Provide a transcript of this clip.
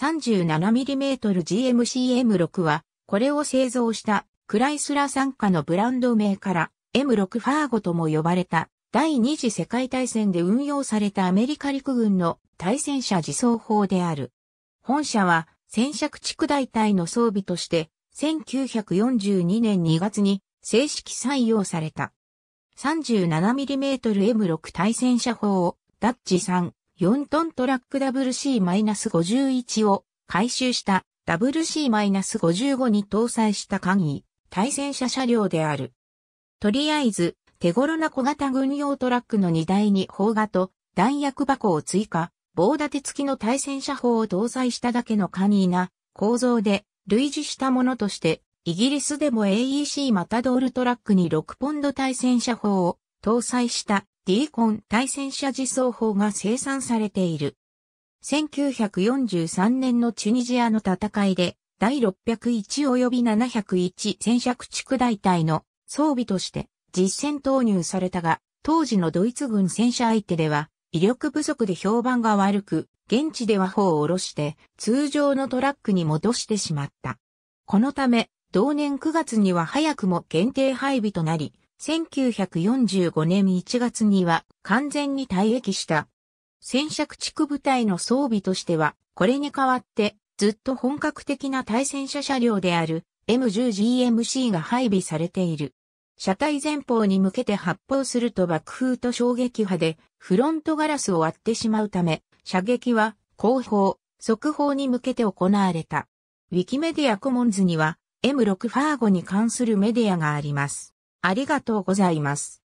37mmGMC-M6 は、これを製造したクライスラ参加のブランド名から M6 ファーゴとも呼ばれた第二次世界大戦で運用されたアメリカ陸軍の対戦車自走砲である。本社は戦車駆逐大隊の装備として1942年2月に正式採用された。37mm M6 対戦車砲をダッジ3、4トントラック WC-51 を回収した WC-55 に搭載した簡易対戦車車両である。とりあえず、手頃な小型軍用トラックの荷台に砲画と弾薬箱を追加、棒立て付きの対戦車砲を搭載しただけの簡易な構造で類似したものとして、イギリスでも AEC マタドールトラックに6ポンド対戦車砲を搭載したディーコン対戦車自走法が生産されている。1943年のチュニジアの戦いで、第601及び701戦車駆逐大隊の装備として実戦投入されたが、当時のドイツ軍戦車相手では、威力不足で評判が悪く、現地では砲を下ろして、通常のトラックに戻してしまった。このため、同年9月には早くも限定配備となり、1945年1月には完全に退役した。戦車駆逐部隊の装備としては、これに代わってずっと本格的な対戦車車両である M10GMC が配備されている。車体前方に向けて発砲すると爆風と衝撃波でフロントガラスを割ってしまうため、射撃は後方、速報に向けて行われた。ウィキメディアコモンズには M6 ファーゴに関するメディアがあります。ありがとうございます。